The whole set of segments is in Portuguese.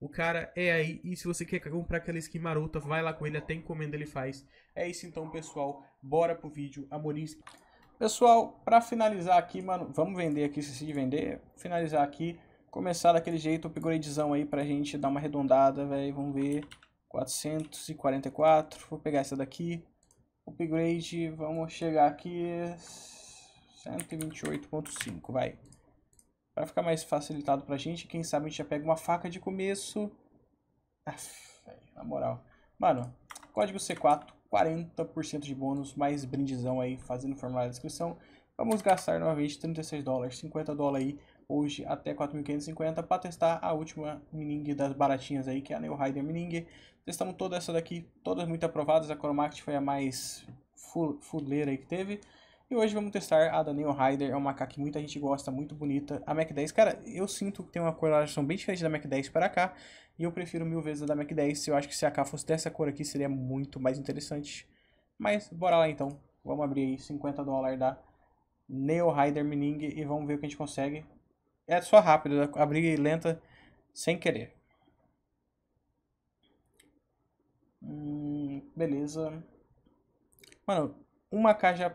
O cara é aí. E se você quer comprar aquela skin marota, vai lá com ele, até encomenda ele faz. É isso então, pessoal. Bora pro vídeo. Amorim. Pessoal, para finalizar aqui, mano, vamos vender aqui, esqueci de vender. Finalizar aqui. Começar daquele jeito, upgradezão aí pra gente dar uma arredondada, velho. Vamos ver. 444. Vou pegar essa daqui. Upgrade, vamos chegar aqui. 128.5, vai. Para ficar mais facilitado pra gente, quem sabe a gente já pega uma faca de começo. Aff, na moral. Mano, código C4, 40% de bônus, mais brindizão aí, fazendo o formulário da descrição. Vamos gastar novamente 36 dólares, 50 dólares aí, hoje até 4.550 para testar a última mining das baratinhas aí, que é a Neo Rider mining. Testamos toda essa daqui, todas muito aprovadas, a Chromact foi a mais fuleira aí que teve. E hoje vamos testar a da Neo Rider, é uma AK que muita gente gosta, muito bonita. A Mac 10, cara, eu sinto que tem uma coloração bem diferente da Mac 10 para cá, e eu prefiro mil vezes a da Mac 10. Eu acho que se a AK fosse dessa cor aqui, seria muito mais interessante. Mas bora lá então, vamos abrir aí 50 dólares da Neo Rider Mining e vamos ver o que a gente consegue. É só rápido, né? abrir lenta sem querer. Hum, beleza. Mano, uma caixa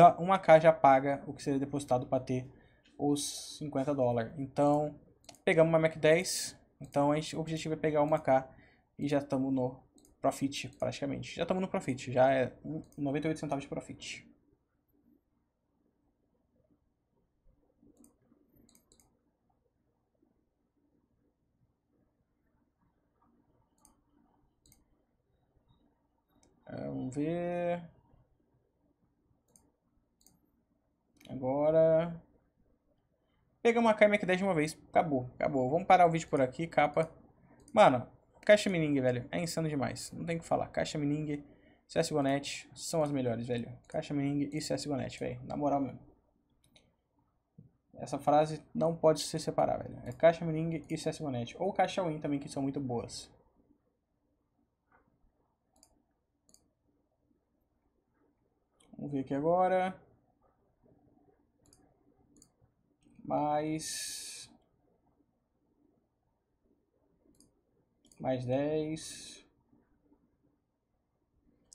então, uma K já paga o que seria depositado para ter os 50 dólares. Então, pegamos uma Mac 10. Então, a gente, o objetivo é pegar uma K e já estamos no profit, praticamente. Já estamos no profit, já é 98 centavos de profit. É, vamos ver. agora. a uma Kamek 10 de uma vez. Acabou, acabou. Vamos parar o vídeo por aqui, capa. Mano, Caixa Mining, velho, é insano demais. Não tem o que falar. Caixa Mining, CSGONet são as melhores, velho. Caixa Mining e CSGONet, velho. Na moral mesmo. Essa frase não pode se separar, velho. É Caixa Mining e CSGONet. Ou Caixa Win também, que são muito boas. Vamos ver aqui agora. mais mais 10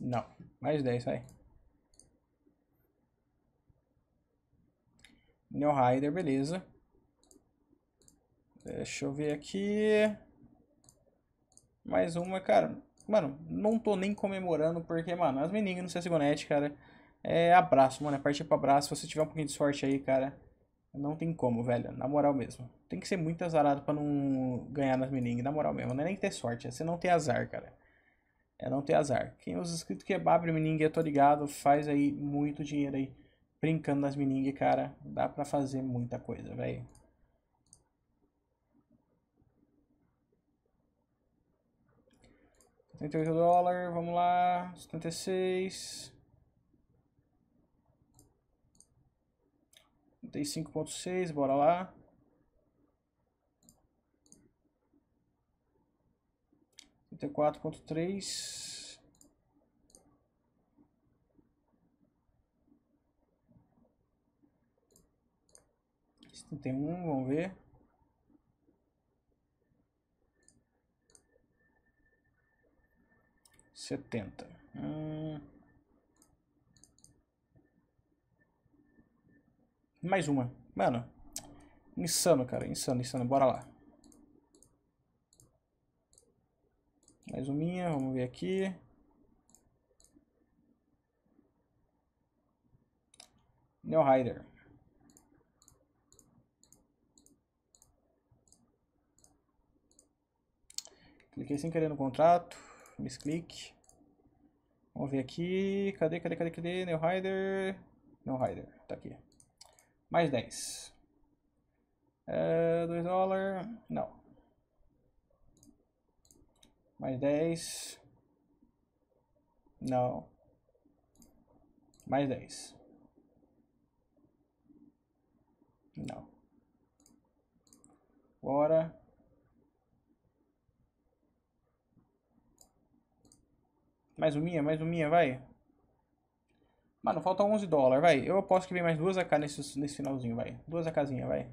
não, mais 10 aí Neo Rider, beleza deixa eu ver aqui mais uma, cara mano, não tô nem comemorando porque, mano, as meninas no CSGO cara é abraço, mano, é partir para abraço se você tiver um pouquinho de sorte aí, cara não tem como, velho. Na moral mesmo. Tem que ser muito azarado pra não ganhar nas meningues. Na moral mesmo. Não é nem ter sorte. É você não ter azar, cara. É não ter azar. Quem usa escrito que é abre meningue, eu tô ligado. Faz aí muito dinheiro aí. Brincando nas meningues, cara. Dá pra fazer muita coisa, velho. setenta e oito dólares, vamos lá, 76. e seis 35.6, bora lá. Trinta e quatro ponto três. Setenta e um, vamos ver. Setenta. Hum. Mais uma. Mano, insano, cara. Insano, insano. Bora lá. Mais uma, vamos ver aqui. Neo Rider. Cliquei sem querer no contrato. Misclick. Vamos ver aqui. Cadê, cadê, cadê, cadê? Neo Rider. Neo Rider. Tá aqui mais 10. É, dólares, não. Mais 10. Não. Mais 10. Não. Bora. Mais uma, mais uma, vai. Mano, falta 11 dólares, vai. Eu aposto que vem mais duas AK nesse, nesse finalzinho, vai. Duas AKzinha, vai.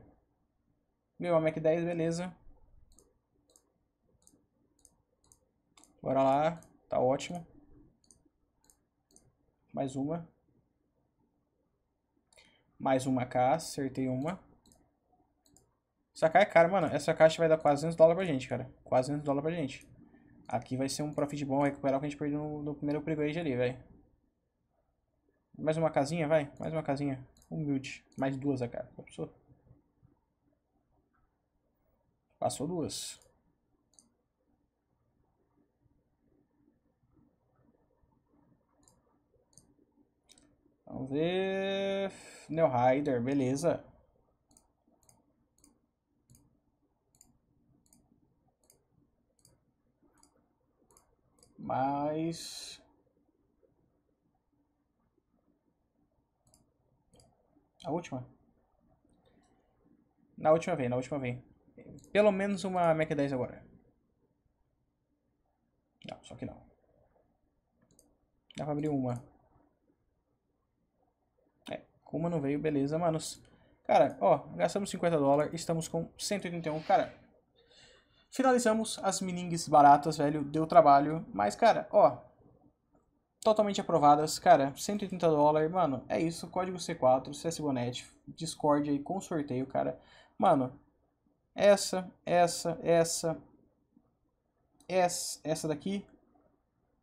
Meu, a Mac 10, beleza. Bora lá, tá ótimo. Mais uma. Mais uma AK, acertei uma. Essa AK é cara, mano. Essa caixa vai dar 400 dólares pra gente, cara. 400 dólares pra gente. Aqui vai ser um profit bom recuperar o que a gente perdeu no, no primeiro upgrade ali, velho. Mais uma casinha, vai. Mais uma casinha. Humilde. Mais duas a cara. Passou. Passou duas. Vamos ver... Neuheider, beleza. Mas... A última? Na última vem, na última vem. Pelo menos uma Mac 10 agora. Não, só que não. Dá pra abrir uma. É, uma não veio, beleza, manos. Cara, ó, gastamos 50 dólares, estamos com 181, cara. Finalizamos as meningues baratas, velho, deu trabalho. Mas, cara, ó, totalmente aprovadas, cara, 130 dólares, mano, é isso, código C4, CSGonet, Discord aí com sorteio, cara. Mano, essa, essa, essa, essa, essa daqui,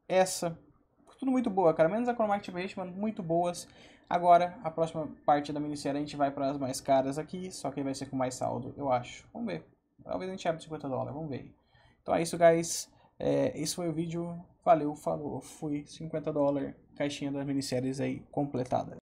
essa, tudo muito boa, cara, menos a Chromatic Activation, mano, muito boas. Agora, a próxima parte da minissérie a gente vai para as mais caras aqui, só que vai ser com mais saldo, eu acho. Vamos ver. Talvez a gente abra 50 dólares, vamos ver. Então é isso, guys. É, esse foi o vídeo. Valeu, falou, fui. 50 dólares, caixinha das minisséries aí completada.